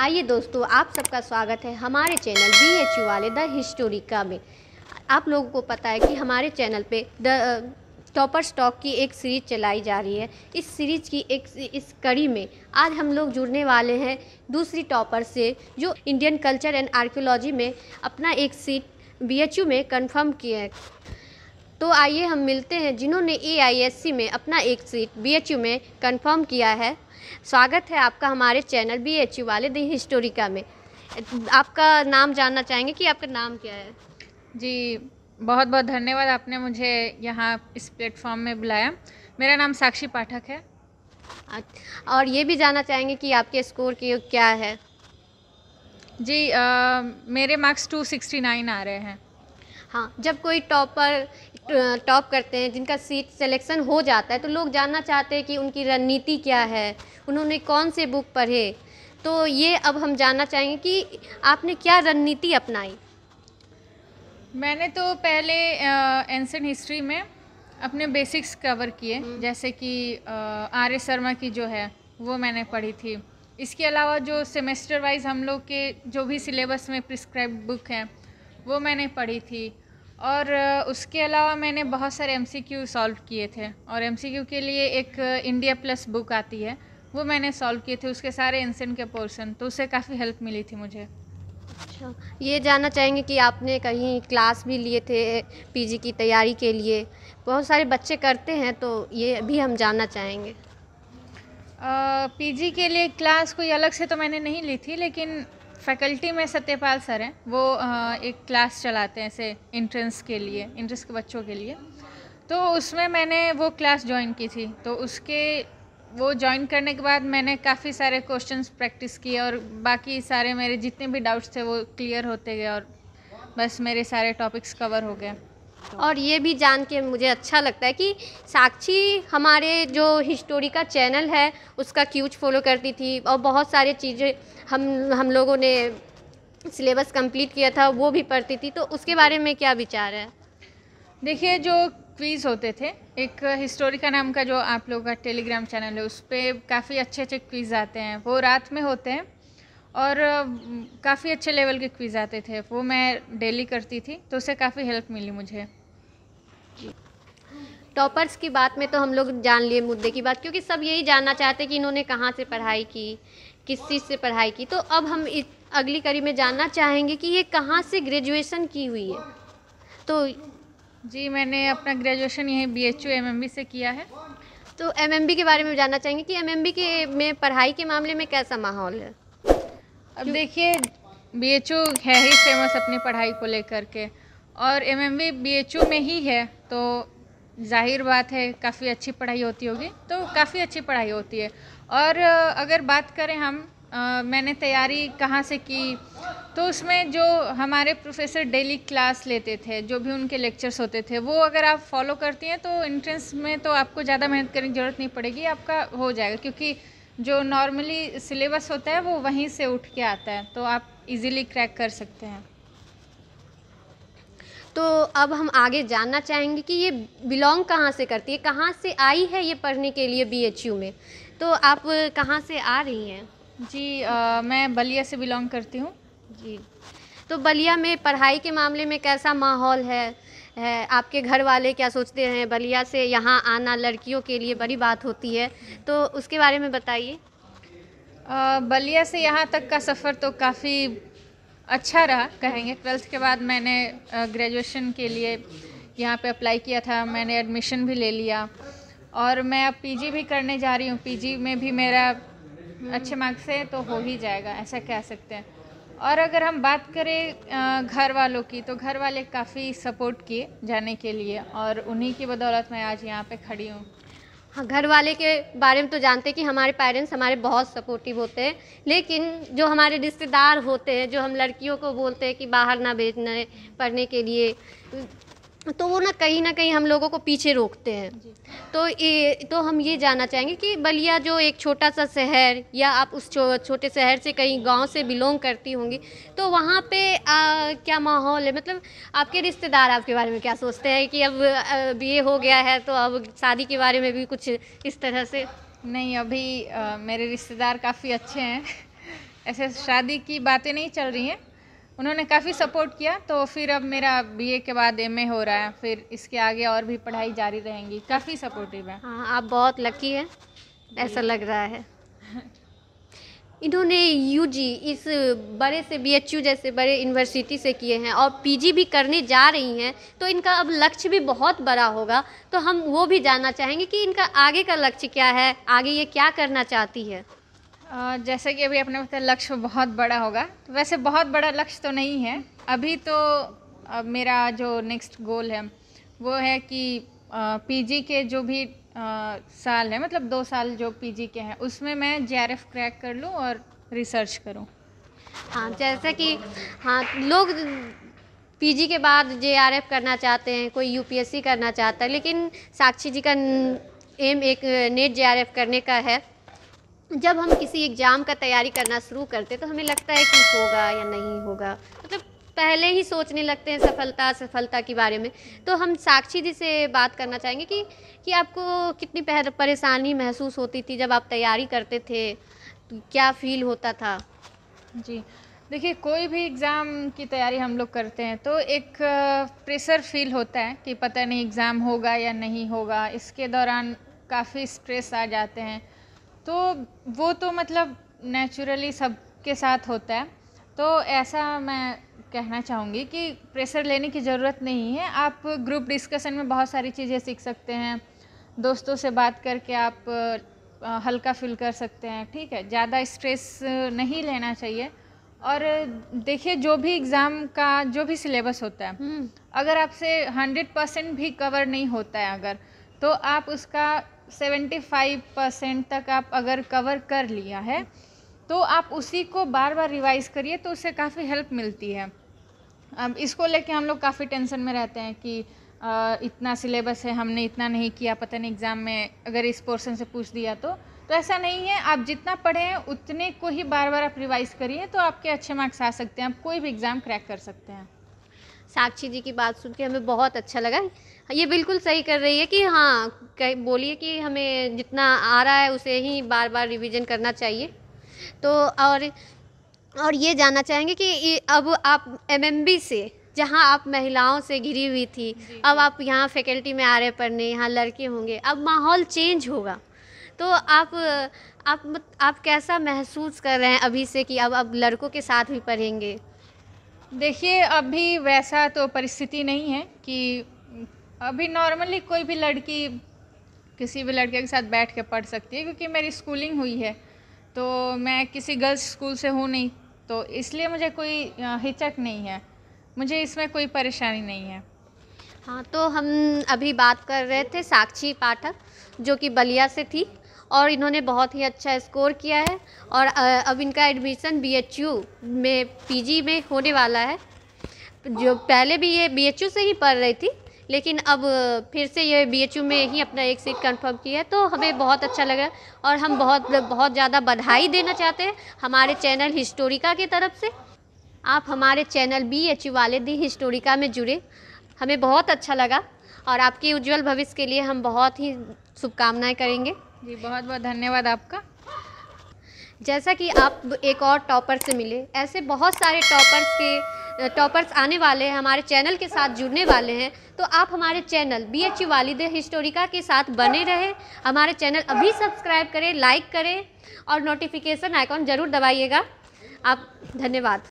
आइए दोस्तों आप सबका स्वागत है हमारे चैनल बी एच यू वाले द हिस्टोरिका में आप लोगों को पता है कि हमारे चैनल पे द टॉपर स्टॉक की एक सीरीज चलाई जा रही है इस सीरीज की एक इस कड़ी में आज हम लोग जुड़ने वाले हैं दूसरी टॉपर से जो इंडियन कल्चर एंड आर्कियोलॉजी में अपना एक सीट बी में कन्फर्म किया है तो आइए हम मिलते हैं जिन्होंने ए में अपना एक सीट बी में कन्फर्म किया है स्वागत है आपका हमारे चैनल बी एच वाले दी हिस्टोरिका में आपका नाम जानना चाहेंगे कि आपका नाम क्या है जी बहुत बहुत धन्यवाद आपने मुझे यहाँ इस प्लेटफॉर्म में बुलाया मेरा नाम साक्षी पाठक है अच्छा, और ये भी जानना चाहेंगे कि आपके स्कोर की क्या है जी आ, मेरे मार्क्स 269 आ रहे हैं हाँ जब कोई टॉपर टॉप करते हैं जिनका सीट सिलेक्शन हो जाता है तो लोग जानना चाहते हैं कि उनकी रणनीति क्या है उन्होंने कौन से बुक पढ़े तो ये अब हम जानना चाहेंगे कि आपने क्या रणनीति अपनाई मैंने तो पहले एंसेंट हिस्ट्री में अपने बेसिक्स कवर किए हम्म। जैसे कि आर्य शर्मा की जो है वो मैंने पढ़ी थी इसके अलावा जो सेमेस्टर वाइज हम लोग के जो भी सिलेबस में प्रिस्क्राइब बुक हैं वो मैंने पढ़ी थी और उसके अलावा मैंने बहुत सारे एम सी क्यू सॉल्व किए थे और एम सी क्यू के लिए एक इंडिया प्लस बुक आती है वो मैंने सॉल्व किए थे उसके सारे इंसेंट के पोर्सन तो उससे काफ़ी हेल्प मिली थी मुझे अच्छा ये जानना चाहेंगे कि आपने कहीं क्लास भी लिए थे पीजी की तैयारी के लिए बहुत सारे बच्चे करते हैं तो ये भी हम जानना चाहेंगे पीजी के लिए क्लास कोई अलग से तो मैंने नहीं ली थी लेकिन फैकल्टी में सत्यपाल सर हैं वो एक क्लास चलाते हैं ऐसे इंट्रेंस के लिए इंट्रेंस के बच्चों के लिए तो उसमें मैंने वो क्लास ज्वाइन की थी तो उसके वो ज्वाइन करने के बाद मैंने काफ़ी सारे क्वेश्चंस प्रैक्टिस किए और बाकी सारे मेरे जितने भी डाउट्स थे वो क्लियर होते गए और बस मेरे सारे टॉपिक्स कवर हो गए तो- और ये भी जान के मुझे अच्छा लगता है कि साक्षी हमारे जो हिस्टोरी का चैनल है उसका क्यूज फॉलो करती थी और बहुत सारे चीज़ें हम हम लोगों ने सिलेबस कंप्लीट किया था वो भी पढ़ती थी तो उसके बारे में क्या विचार है देखिए जो क्वीज़ होते थे एक हिस्टोरिका नाम का जो आप लोगों का टेलीग्राम चैनल है उस पर काफ़ी अच्छे अच्छे क्वीज़ आते हैं वो रात में होते हैं और काफ़ी अच्छे लेवल के क्वीज़ आते थे वो मैं डेली करती थी तो उससे काफ़ी हेल्प मिली मुझे टॉपर्स की बात में तो हम लोग जान लिए मुद्दे की बात क्योंकि सब यही जानना चाहते कि इन्होंने कहाँ से पढ़ाई की किस चीज़ से पढ़ाई की तो अब हम इस अगली कड़ी में जानना चाहेंगे कि ये कहाँ से ग्रेजुएशन की हुई है तो जी मैंने अपना ग्रेजुएशन यहीं बी एच एम से किया है तो एम के बारे में जानना चाहेंगे कि एम के में पढ़ाई के मामले में कैसा माहौल है अब देखिए बी है ही फेमस अपनी पढ़ाई को लेकर के और एम एम में ही है तो जाहिर बात है काफ़ी अच्छी पढ़ाई होती होगी तो काफ़ी अच्छी पढ़ाई होती है और अगर बात करें हम आ, मैंने तैयारी कहाँ से की तो उसमें जो हमारे प्रोफेसर डेली क्लास लेते थे जो भी उनके लेक्चर्स होते थे वो अगर आप फॉलो करती हैं तो इंट्रेंस में तो आपको ज़्यादा मेहनत करने की ज़रूरत नहीं पड़ेगी आपका हो जाएगा क्योंकि जो नॉर्मली सिलेबस होता है वो वहीं से उठ के आता है तो आप इजीली क्रैक कर सकते हैं तो अब हम आगे जानना चाहेंगे कि ये बिलोंग कहाँ से करती है कहाँ से आई है ये पढ़ने के लिए बीएचयू में तो आप कहाँ से आ रही हैं जी आ, मैं बलिया से बिलोंग करती हूँ जी तो बलिया में पढ़ाई के मामले में कैसा माहौल है है आपके घर वाले क्या सोचते हैं बलिया से यहाँ आना लड़कियों के लिए बड़ी बात होती है तो उसके बारे में बताइए बलिया से यहाँ तक का सफ़र तो काफ़ी अच्छा रहा कहेंगे ट्वेल्थ के बाद मैंने ग्रेजुएशन के लिए यहाँ पे अप्लाई किया था मैंने एडमिशन भी ले लिया और मैं अब पीजी भी करने जा रही हूँ पीजी में भी मेरा अच्छे मार्क्स है तो हो ही जाएगा ऐसा कह सकते हैं और अगर हम बात करें घर वालों की तो घर वाले काफ़ी सपोर्ट किए जाने के लिए और उन्हीं की बदौलत मैं आज यहाँ पे खड़ी हूँ हाँ घर वाले के बारे में तो जानते कि हमारे पेरेंट्स हमारे बहुत सपोर्टिव होते हैं लेकिन जो हमारे रिश्तेदार होते हैं जो हम लड़कियों को बोलते हैं कि बाहर ना भेजना है पढ़ने के लिए तो वो ना कहीं ना कहीं हम लोगों को पीछे रोकते हैं तो ये तो हम ये जानना चाहेंगे कि बलिया जो एक छोटा सा शहर या आप उस छो, छोटे शहर से कहीं गांव से बिलोंग करती होंगी तो वहाँ पे आ, क्या माहौल है मतलब आपके रिश्तेदार आपके बारे में क्या सोचते हैं कि अब, अब ये हो गया है तो अब शादी के बारे में भी कुछ इस तरह से नहीं अभी आ, मेरे रिश्तेदार काफ़ी अच्छे हैं ऐसे शादी की बातें नहीं चल रही हैं उन्होंने काफ़ी सपोर्ट किया तो फिर अब मेरा बीए के बाद एमए हो रहा है फिर इसके आगे और भी पढ़ाई जारी रहेंगी काफ़ी सपोर्टिव है हाँ आप बहुत लकी हैं ऐसा लग रहा है इन्होंने यूजी इस बड़े से बीएचयू जैसे बड़े यूनिवर्सिटी से किए हैं और पीजी भी करने जा रही हैं तो इनका अब लक्ष्य भी बहुत बड़ा होगा तो हम वो भी जानना चाहेंगे कि इनका आगे का लक्ष्य क्या है आगे ये क्या करना चाहती है जैसे कि अभी आपने बताया लक्ष्य बहुत बड़ा होगा तो वैसे बहुत बड़ा लक्ष्य तो नहीं है अभी तो अब मेरा जो नेक्स्ट गोल है वो है कि पीजी के जो भी आ, साल है मतलब दो साल जो पीजी के हैं उसमें मैं जे क्रैक कर लूँ और रिसर्च करूँ हाँ जैसा कि हाँ लोग पीजी के बाद जे करना चाहते हैं कोई यूपीएससी करना चाहता है लेकिन साक्षी जी का एम एक नेट जे करने का है जब हम किसी एग्ज़ाम का तैयारी करना शुरू करते तो हमें लगता है कि होगा या नहीं होगा मतलब पहले ही सोचने लगते हैं सफलता सफलता के बारे में तो हम साक्षी जी से बात करना चाहेंगे कि कि आपको कितनी परेशानी महसूस होती थी जब आप तैयारी करते थे क्या फील होता था जी देखिए कोई भी एग्ज़ाम की तैयारी हम लोग करते हैं तो एक प्रेशर फील होता है कि पता नहीं एग्ज़ाम होगा या नहीं होगा इसके दौरान काफ़ी स्ट्रेस आ जाते हैं तो वो तो मतलब नेचुरली सबके साथ होता है तो ऐसा मैं कहना चाहूँगी कि प्रेशर लेने की ज़रूरत नहीं है आप ग्रुप डिस्कशन में बहुत सारी चीज़ें सीख सकते हैं दोस्तों से बात करके आप हल्का फील कर सकते हैं ठीक है ज़्यादा स्ट्रेस नहीं लेना चाहिए और देखिए जो भी एग्ज़ाम का जो भी सिलेबस होता है हम्म। अगर आपसे हंड्रेड परसेंट भी कवर नहीं होता है अगर तो आप उसका सेवेंटी फाइव परसेंट तक आप अगर कवर कर लिया है तो आप उसी को बार बार रिवाइज करिए तो उससे काफ़ी हेल्प मिलती है अब इसको लेके हम लोग काफ़ी टेंशन में रहते हैं कि आ, इतना सिलेबस है हमने इतना नहीं किया पता नहीं एग्ज़ाम में अगर इस पोर्शन से पूछ दिया तो तो ऐसा नहीं है आप जितना पढ़ें उतने को ही बार बार आप रिवाइज करिए तो आपके अच्छे मार्क्स आ सकते हैं आप कोई भी एग्ज़ाम क्रैक कर सकते हैं साक्षी जी की बात सुन के हमें बहुत अच्छा लगा हाँ, ये बिल्कुल सही कर रही है कि हाँ बोलिए कि हमें जितना आ रहा है उसे ही बार बार रिवीजन करना चाहिए तो और और ये जानना चाहेंगे कि अब आप एमएमबी से जहाँ आप महिलाओं से घिरी हुई थी अब आप यहाँ फैकल्टी में आ रहे पढ़ने यहाँ लड़के होंगे अब माहौल चेंज होगा तो आप आप आप कैसा महसूस कर रहे हैं अभी से कि अब अब लड़कों के साथ भी पढ़ेंगे देखिए अभी वैसा तो परिस्थिति नहीं है कि अभी नॉर्मली कोई भी लड़की किसी भी लड़के के साथ बैठ के पढ़ सकती है क्योंकि मेरी स्कूलिंग हुई है तो मैं किसी गर्ल्स स्कूल से हूँ नहीं तो इसलिए मुझे कोई हिचक नहीं है मुझे इसमें कोई परेशानी नहीं है हाँ तो हम अभी बात कर रहे थे साक्षी पाठक जो कि बलिया से थी और इन्होंने बहुत ही अच्छा स्कोर किया है और अब इनका एडमिशन बीएचयू में पीजी में होने वाला है जो पहले भी ये बीएचयू से ही पढ़ रही थी लेकिन अब फिर से ये बीएचयू में ही अपना एक सीट कंफर्म की है तो हमें बहुत अच्छा लगा और हम बहुत बहुत ज़्यादा बधाई देना चाहते हैं हमारे चैनल हिस्टोरिका की तरफ से आप हमारे चैनल बी एच वाले दी हिस्टोरिका में जुड़े हमें बहुत अच्छा लगा और आपके उज्जवल भविष्य के लिए हम बहुत ही शुभकामनाएँ करेंगे जी बहुत बहुत धन्यवाद आपका जैसा कि आप एक और टॉपर से मिले ऐसे बहुत सारे टॉपर्स के टॉपर्स आने वाले हैं हमारे चैनल के साथ जुड़ने वाले हैं तो आप हमारे चैनल बी एच वालिद हिस्टोरिका के साथ बने रहें हमारे चैनल अभी सब्सक्राइब करें लाइक करें और नोटिफिकेशन आइकॉन ज़रूर दबाइएगा आप धन्यवाद